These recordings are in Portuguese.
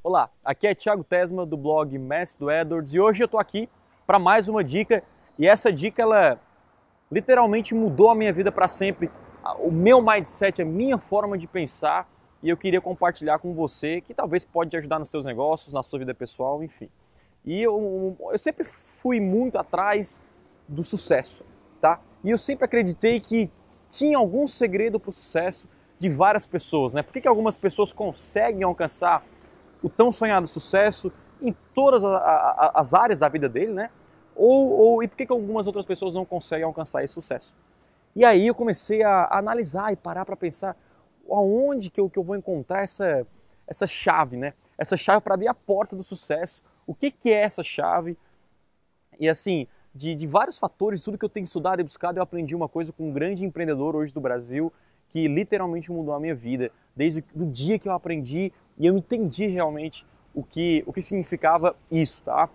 Olá, aqui é Thiago Tesma do blog Mestre do Edwards e hoje eu estou aqui para mais uma dica e essa dica ela literalmente mudou a minha vida para sempre. O meu mindset, a minha forma de pensar e eu queria compartilhar com você que talvez pode te ajudar nos seus negócios, na sua vida pessoal, enfim. E eu, eu sempre fui muito atrás do sucesso, tá? E eu sempre acreditei que tinha algum segredo para o sucesso de várias pessoas, né? Por que, que algumas pessoas conseguem alcançar o tão sonhado sucesso em todas a, a, as áreas da vida dele, né? Ou, ou e por que, que algumas outras pessoas não conseguem alcançar esse sucesso? E aí eu comecei a, a analisar e parar para pensar aonde que eu, que eu vou encontrar essa, essa chave, né? Essa chave para abrir a porta do sucesso. O que, que é essa chave? E assim, de, de, vários fatores, tudo que eu tenho estudado e buscado, eu aprendi uma coisa com um grande empreendedor hoje do Brasil que literalmente mudou a minha vida desde o dia que eu aprendi e eu entendi realmente o que, o que significava isso, tá?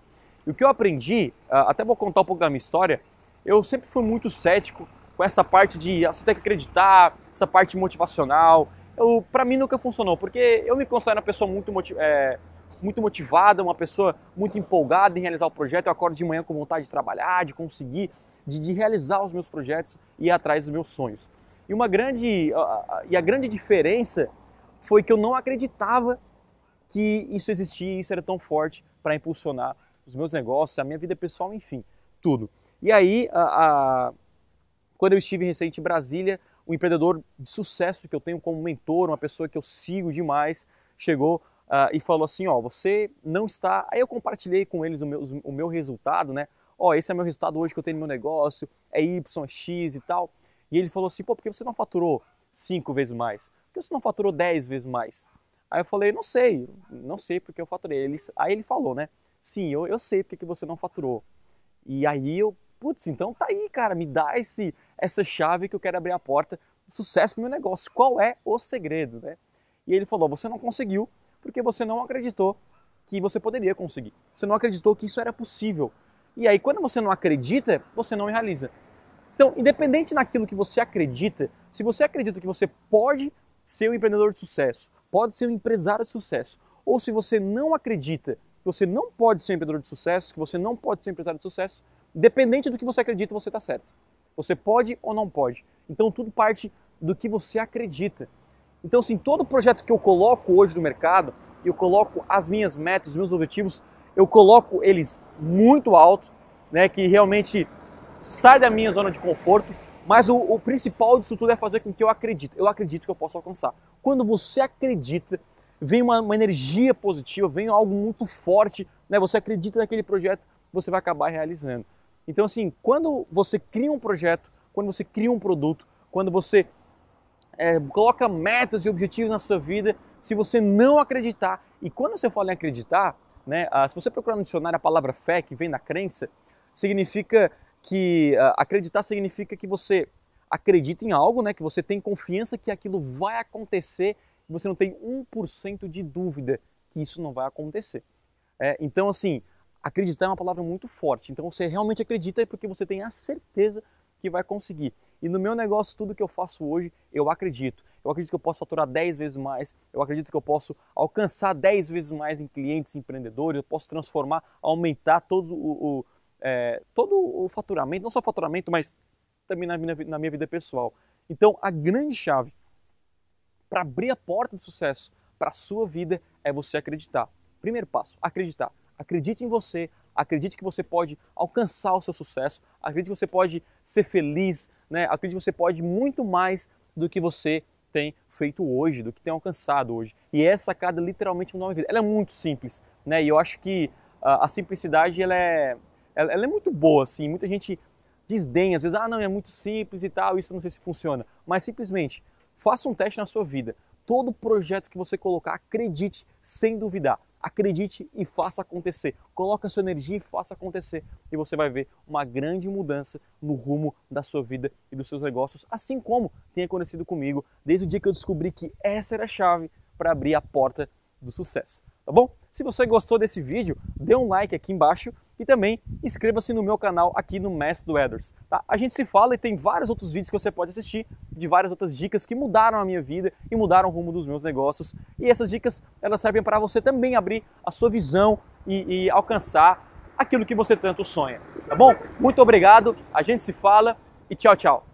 E o que eu aprendi, ah, até vou contar um pouco da minha história, eu sempre fui muito cético com essa parte de ah, você tem que acreditar, essa parte motivacional. Eu, pra mim nunca funcionou, porque eu me considero uma pessoa muito, é, muito motivada, uma pessoa muito empolgada em realizar o projeto. Eu acordo de manhã com vontade de trabalhar, de conseguir, de, de realizar os meus projetos e ir atrás dos meus sonhos. E uma grande e a grande diferença foi que eu não acreditava que isso existia, isso era tão forte para impulsionar os meus negócios, a minha vida pessoal, enfim, tudo. E aí, a, a, quando eu estive recente em Brasília, o um empreendedor de sucesso que eu tenho como mentor, uma pessoa que eu sigo demais, chegou uh, e falou assim, ó, você não está... Aí eu compartilhei com eles o meu, o meu resultado, né? Ó, esse é meu resultado hoje que eu tenho no meu negócio, é Y, X e tal. E ele falou assim: pô, por que você não faturou cinco vezes mais? Por que você não faturou dez vezes mais? Aí eu falei: não sei, não sei porque eu faturei. Ele, aí ele falou, né? Sim, eu, eu sei porque que você não faturou. E aí eu, putz, então tá aí, cara, me dá esse, essa chave que eu quero abrir a porta do sucesso pro meu negócio. Qual é o segredo, né? E ele falou: você não conseguiu porque você não acreditou que você poderia conseguir. Você não acreditou que isso era possível. E aí, quando você não acredita, você não realiza. Então, independente daquilo que você acredita, se você acredita que você pode ser um empreendedor de sucesso, pode ser um empresário de sucesso, ou se você não acredita que você não pode ser um empreendedor de sucesso, que você não pode ser um empresário de sucesso, dependente do que você acredita, você está certo. Você pode ou não pode. Então, tudo parte do que você acredita. Então, assim, todo projeto que eu coloco hoje no mercado, eu coloco as minhas metas, os meus objetivos, eu coloco eles muito alto, né, que realmente sai da minha zona de conforto, mas o, o principal disso tudo é fazer com que eu acredite. Eu acredito que eu posso alcançar. Quando você acredita, vem uma, uma, energia positiva, vem algo muito forte, né? Você acredita naquele projeto, você vai acabar realizando. Então, assim, quando você cria um projeto, quando você cria um produto, quando você é, coloca metas e objetivos na sua vida, se você não acreditar, e quando você fala em acreditar, né, ah, se você procurar no dicionário a palavra fé, que vem da crença, significa que uh, acreditar significa que você acredita em algo, né, que você tem confiança que aquilo vai acontecer e você não tem 1% de dúvida que isso não vai acontecer. É, então, assim, acreditar é uma palavra muito forte. Então, você realmente acredita é porque você tem a certeza que vai conseguir. E no meu negócio, tudo que eu faço hoje, eu acredito. Eu acredito que eu posso faturar 10 vezes mais, eu acredito que eu posso alcançar 10 vezes mais em clientes empreendedores, eu posso transformar, aumentar todo o, o é, todo o faturamento, não só faturamento, mas também na minha, na minha vida pessoal. Então, a grande chave para abrir a porta do sucesso para a sua vida é você acreditar. Primeiro passo, acreditar. Acredite em você, acredite que você pode alcançar o seu sucesso, acredite que você pode ser feliz, né? acredite que você pode muito mais do que você tem feito hoje, do que tem alcançado hoje. E essa sacada literalmente mudou a minha vida. Ela é muito simples, né? E eu acho que a simplicidade ela é ela, ela é muito boa, assim, muita gente desdenha, às vezes, ah, não, é muito simples e tal, isso não sei se funciona. Mas simplesmente, faça um teste na sua vida. Todo projeto que você colocar, acredite sem duvidar. Acredite e faça acontecer. Coloque a sua energia e faça acontecer. E você vai ver uma grande mudança no rumo da sua vida e dos seus negócios, assim como tem acontecido comigo desde o dia que eu descobri que essa era a chave para abrir a porta do sucesso tá bom? Se você gostou desse vídeo, dê um like aqui embaixo e também inscreva-se no meu canal aqui no Mestre do Edwards. Tá? A gente se fala e tem vários outros vídeos que você pode assistir, de várias outras dicas que mudaram a minha vida e mudaram o rumo dos meus negócios. E essas dicas elas servem para você também abrir a sua visão e, e alcançar aquilo que você tanto sonha. Tá bom? Muito obrigado, a gente se fala e tchau, tchau.